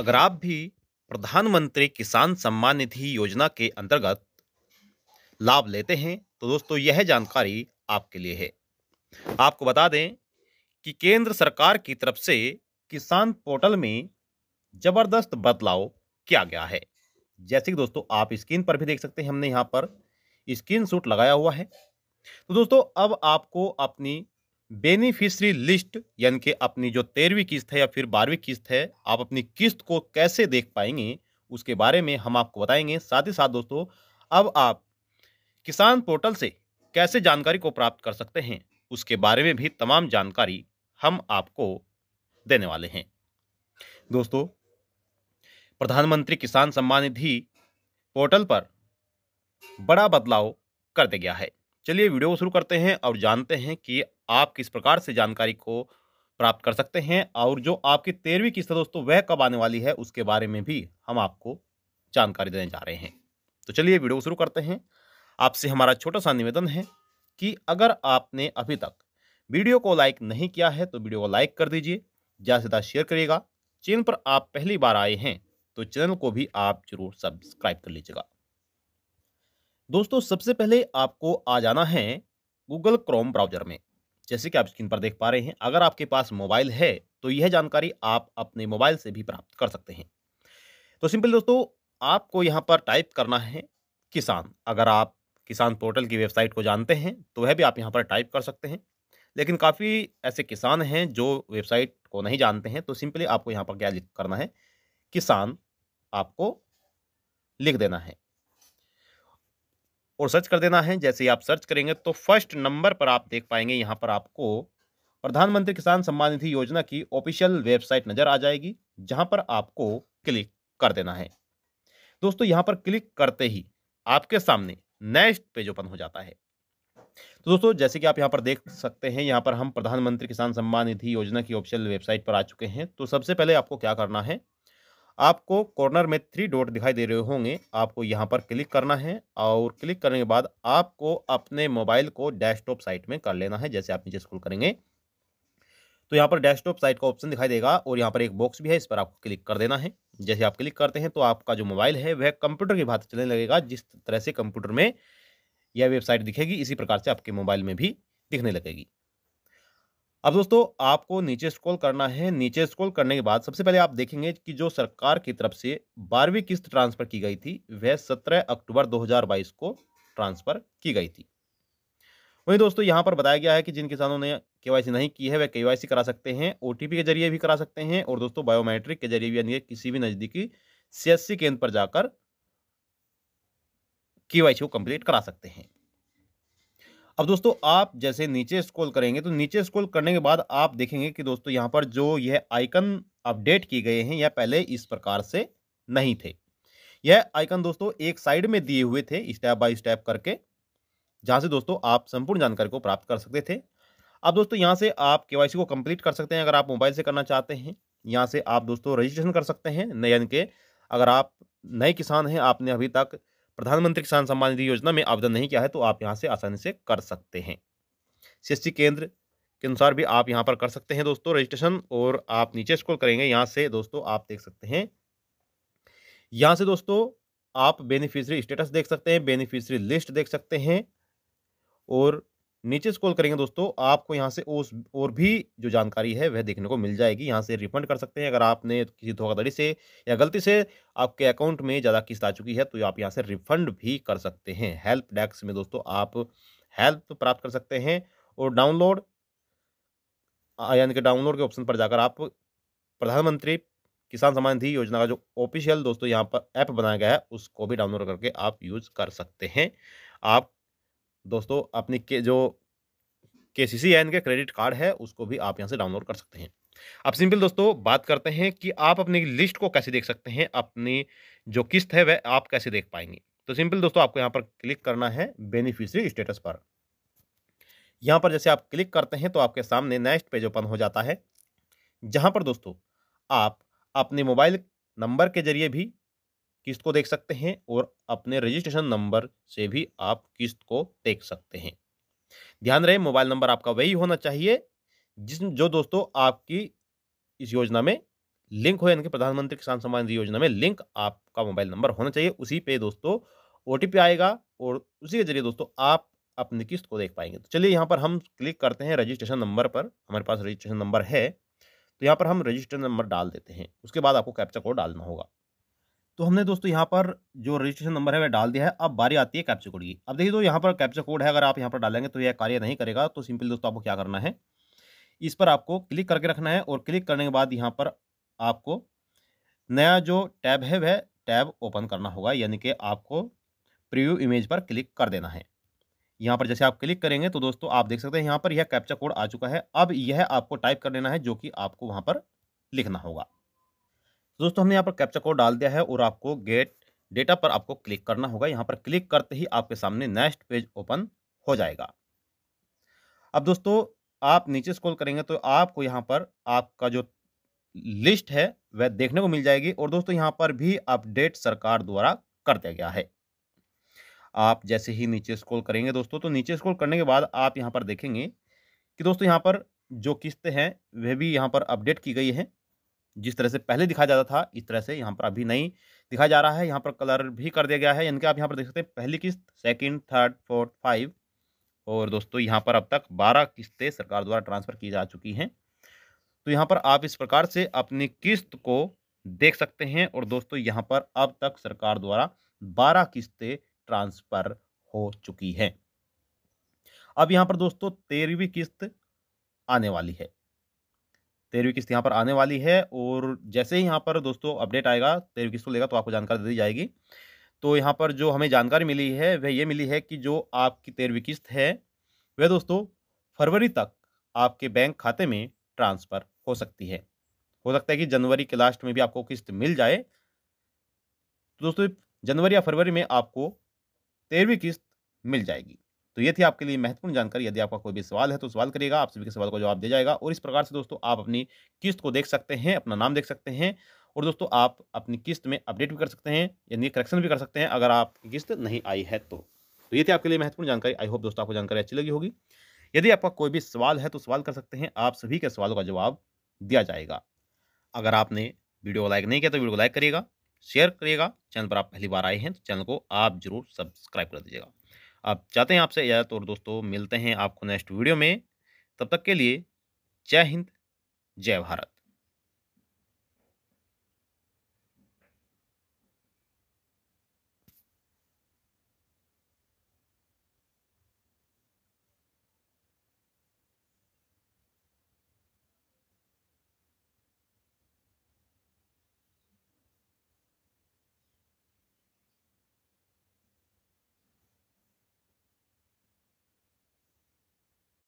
अगर आप भी प्रधानमंत्री किसान सम्मान निधि योजना के अंतर्गत लाभ लेते हैं तो दोस्तों यह जानकारी आपके लिए है आपको बता दें कि केंद्र सरकार की तरफ से किसान पोर्टल में जबरदस्त बदलाव किया गया है जैसे कि दोस्तों आप स्क्रीन पर भी देख सकते हैं हमने यहाँ पर स्क्रीन लगाया हुआ है तो दोस्तों अब आपको अपनी बेनिफिशरी लिस्ट यानी कि अपनी जो तेरहवीं किस्त है या फिर बारहवीं किस्त है आप अपनी किस्त को कैसे देख पाएंगे उसके बारे में हम आपको बताएंगे साथ ही साथ दोस्तों अब आप किसान पोर्टल से कैसे जानकारी को प्राप्त कर सकते हैं उसके बारे में भी तमाम जानकारी हम आपको देने वाले हैं दोस्तों प्रधानमंत्री किसान सम्मान निधि पोर्टल पर बड़ा बदलाव कर दिया गया है चलिए वीडियो को शुरू करते हैं और जानते हैं कि आप किस प्रकार से जानकारी को प्राप्त कर सकते हैं और जो आपकी तेरहवीं किस्त दोस्तों वह कब आने वाली है उसके बारे में भी हम आपको जानकारी देने जा रहे हैं तो चलिए वीडियो को शुरू करते हैं आपसे हमारा छोटा सा निवेदन है कि अगर आपने अभी तक वीडियो को लाइक नहीं किया है तो वीडियो को लाइक कर दीजिए ज़्यादा से ज़्यादा शेयर करिएगा चैनल पर आप पहली बार आए हैं तो चैनल को भी आप जरूर सब्सक्राइब कर लीजिएगा दोस्तों सबसे पहले आपको आ जाना है गूगल क्रोम ब्राउजर में जैसे कि आप स्क्रीन पर देख पा रहे हैं अगर आपके पास मोबाइल है तो यह जानकारी आप अपने मोबाइल से भी प्राप्त कर सकते हैं तो सिंपल दोस्तों आपको यहाँ पर टाइप करना है किसान अगर आप किसान पोर्टल की वेबसाइट को जानते हैं तो वह भी आप यहाँ पर टाइप कर सकते हैं लेकिन काफ़ी ऐसे किसान हैं जो वेबसाइट को नहीं जानते हैं तो सिंपली आपको यहाँ पर क्या लिख करना है किसान आपको लिख देना है और सर्च कर देना है जैसे ही आप सर्च करेंगे तो फर्स्ट नंबर पर आप देख पाएंगे यहाँ पर आपको प्रधानमंत्री किसान सम्मान निधि योजना की ऑफिशियल वेबसाइट नज़र आ जाएगी जहां पर आपको क्लिक कर देना है दोस्तों यहां पर क्लिक करते ही आपके सामने नेक्स्ट पेज ओपन हो जाता है तो दोस्तों जैसे कि आप यहां पर देख सकते हैं यहां पर हम प्रधानमंत्री किसान सम्मान निधि योजना की ऑफिशियल वेबसाइट पर आ चुके हैं तो सबसे पहले आपको क्या करना है आपको कॉर्नर में थ्री डॉट दिखाई दे रहे होंगे आपको यहाँ पर क्लिक करना है और क्लिक करने के बाद आपको अपने मोबाइल को डेस्कटॉप साइट में कर लेना है जैसे आप नीचे स्क्रॉल करेंगे तो यहाँ पर डेस्कटॉप साइट का ऑप्शन दिखाई देगा और यहाँ पर एक बॉक्स भी है इस पर आपको क्लिक कर देना है जैसे आप क्लिक करते हैं तो आपका जो मोबाइल है वह कंप्यूटर की बात चलने लगेगा जिस तरह से कंप्यूटर में यह वेबसाइट दिखेगी इसी प्रकार से आपके मोबाइल में भी दिखने लगेगी अब दोस्तों आपको नीचे स्क्रॉल करना है नीचे स्क्रॉल करने के बाद सबसे पहले आप देखेंगे कि जो सरकार की तरफ से बारहवीं किस्त ट्रांसफर की गई थी वह 17 अक्टूबर 2022 को ट्रांसफर की गई थी वहीं दोस्तों यहां पर बताया गया है कि जिन किसानों ने केवाईसी नहीं की है वह केवाईसी करा सकते हैं ओटीपी के जरिए भी करा सकते हैं और दोस्तों बायोमेट्रिक के जरिए भी यानी किसी भी नजदीकी सीएससी केंद्र पर जाकर केवाईसी को कंप्लीट करा सकते हैं अब दोस्तों आप जैसे नीचे स्क्रॉल करेंगे तो नीचे स्क्रॉल करने के बाद आप देखेंगे कि दोस्तों यहाँ पर जो यह आइकन अपडेट किए गए हैं यह पहले इस प्रकार से नहीं थे यह आइकन दोस्तों एक साइड में दिए हुए थे स्टेप बाय स्टेप करके जहाँ से दोस्तों आप संपूर्ण जानकारी को प्राप्त कर सकते थे अब दोस्तों यहाँ से आप के को कंप्लीट कर सकते हैं अगर आप मोबाइल से करना चाहते हैं यहाँ से आप दोस्तों रजिस्ट्रेशन कर सकते हैं नयन के अगर आप नए किसान हैं आपने अभी तक प्रधानमंत्री किसान सम्मान निधि योजना में आवेदन नहीं किया है तो आप यहाँ से आसानी से कर सकते हैं सी केंद्र के अनुसार भी आप यहाँ पर कर सकते हैं दोस्तों रजिस्ट्रेशन और आप नीचे स्क्रॉल करेंगे यहाँ से दोस्तों आप देख सकते हैं यहाँ से दोस्तों आप बेनिफिशरी स्टेटस देख सकते हैं बेनिफिशरी लिस्ट देख सकते हैं और नीचे स्क्रॉल करेंगे दोस्तों आपको यहाँ से उस और भी जो जानकारी है वह देखने को मिल जाएगी यहाँ से रिफंड कर सकते हैं अगर आपने किसी धोखाधड़ी से या गलती से आपके अकाउंट में ज़्यादा किस्त आ चुकी है तो आप यहाँ से रिफंड भी कर सकते हैं हेल्प डेस्क में दोस्तों आप हेल्प प्राप्त कर सकते हैं और डाउनलोड यानी कि डाउनलोड के ऑप्शन पर जाकर आप प्रधानमंत्री किसान सम्मान निधि योजना का जो ऑफिशियल दोस्तों यहाँ पर ऐप बनाया गया है उसको भी डाउनलोड करके आप यूज़ कर सकते हैं आप दोस्तों अपनी के जो के सी सी एन के क्रेडिट कार्ड है उसको भी आप यहाँ से डाउनलोड कर सकते हैं अब सिंपल दोस्तों बात करते हैं कि आप अपनी लिस्ट को कैसे देख सकते हैं अपनी जो किस्त है वह आप कैसे देख पाएंगे तो सिंपल दोस्तों आपको यहाँ पर क्लिक करना है बेनिफिशरी स्टेटस पर यहाँ पर जैसे आप क्लिक करते हैं तो आपके सामने नेक्स्ट पेज ओपन हो जाता है जहाँ पर दोस्तों आप अपने मोबाइल नंबर के जरिए भी किस्त को देख सकते हैं और अपने रजिस्ट्रेशन नंबर से भी आप किस्त को देख सकते हैं ध्यान रहे मोबाइल नंबर आपका वही होना चाहिए जिस जो दोस्तों आपकी इस योजना में लिंक हो यानी कि प्रधानमंत्री किसान सम्मान निधि योजना में लिंक आपका मोबाइल नंबर होना चाहिए उसी पे दोस्तों ओ आएगा और उसी के जरिए दोस्तों आप अपनी किस्त को देख पाएंगे तो चलिए यहाँ पर हम क्लिक करते हैं रजिस्ट्रेशन नंबर पर हमारे पास रजिस्ट्रेशन नंबर है तो यहाँ पर हम रजिस्टर नंबर डाल देते हैं उसके बाद आपको कैप्चा कोड डालना होगा तो हमने दोस्तों यहाँ पर जो रजिस्ट्रेशन नंबर है वह डाल दिया है अब बारी आती है कैप्चा कोड की अब देखिए तो यहाँ पर कैप्चा कोड है अगर आप यहाँ पर डालेंगे तो यह कार्य नहीं करेगा तो सिंपल दोस्तों आपको क्या करना है इस पर आपको क्लिक करके रखना है और क्लिक करने के बाद यहाँ पर आपको नया जो टैब है वह टैब ओपन करना होगा यानी कि आपको प्रीव्यू इमेज पर क्लिक कर देना है यहाँ पर जैसे आप क्लिक करेंगे तो दोस्तों आप देख सकते हैं यहाँ पर यह कैप्चा कोड आ चुका है अब यह आपको टाइप कर लेना है जो कि आपको वहाँ पर लिखना होगा तो दोस्तों हमने यहाँ पर कैप्चा कोड डाल दिया है और आपको गेट डेटा पर आपको क्लिक करना होगा यहाँ पर क्लिक करते ही आपके सामने नेक्स्ट पेज ओपन हो जाएगा अब दोस्तों आप नीचे स्क्रॉल करेंगे तो आपको यहाँ पर आपका जो लिस्ट है वह देखने को मिल जाएगी और दोस्तों यहाँ पर भी अपडेट सरकार द्वारा कर दिया गया है आप जैसे ही नीचे स्क्रॉल करेंगे दोस्तों तो नीचे स्क्रॉल करने के बाद आप यहाँ पर देखेंगे कि दोस्तों यहाँ पर जो किस्तें हैं वह भी यहाँ पर अपडेट की गई है जिस तरह से पहले दिखाया जाता था इस तरह से यहाँ पर अभी नहीं दिखा जा रहा है यहाँ पर कलर भी कर दिया गया है यानी कि आप यहाँ पर देख सकते हैं पहली किस्त सेकंड थर्ड फोर्थ फाइव और दोस्तों यहाँ पर अब तक बारह किस्तें सरकार द्वारा ट्रांसफ़र की जा चुकी हैं तो यहाँ पर आप इस प्रकार से अपनी किस्त को देख सकते हैं और दोस्तों यहाँ पर अब तक सरकार द्वारा बारह किस्तें ट्रांसफ़र हो चुकी हैं अब यहाँ पर दोस्तों तेरहवीं किस्त आने वाली है तेरहवीं किस्त यहाँ पर आने वाली है और जैसे ही यहाँ पर दोस्तों अपडेट आएगा तेरहवीं किस्त को तो लेगा तो आपको जानकारी दी जाएगी तो यहाँ पर जो हमें जानकारी मिली है वह ये मिली है कि जो आपकी तेरहवीं किस्त है वह दोस्तों फरवरी तक आपके बैंक खाते में ट्रांसफ़र हो सकती है हो सकता है कि जनवरी के लास्ट में भी आपको किस्त मिल जाए तो दोस्तों जनवरी या फरवरी में आपको तेरहवीं किस्त मिल जाएगी तो ये थी आपके लिए महत्वपूर्ण जानकारी यदि आपका कोई भी सवाल है तो सवाल करिएगा आप सभी के सवाल का जवाब दिया जाएगा और इस प्रकार से दोस्तों आप अपनी किस्त को देख सकते हैं अपना नाम देख सकते हैं और दोस्तों आप अपनी किस्त में अपडेट भी कर सकते हैं यानी करेक्शन भी कर सकते हैं अगर आपकी किस्त नहीं आई है तो तो ये थी आपके लिए महत्वपूर्ण जानकारी आई होप दोस्तों आपको जानकारी अच्छी लगी होगी यदि आपका कोई भी सवाल है तो सवाल कर सकते हैं आप सभी के सवालों का जवाब दिया जाएगा अगर आपने वीडियो को लाइक नहीं किया तो वीडियो को लाइक करिएगा शेयर करिएगा चैनल पर आप पहली बार आए हैं तो चैनल को आप जरूर सब्सक्राइब कर दीजिएगा आप चाहते हैं आपसे इजाज़त और दोस्तों मिलते हैं आपको नेक्स्ट वीडियो में तब तक के लिए जय हिंद जय भारत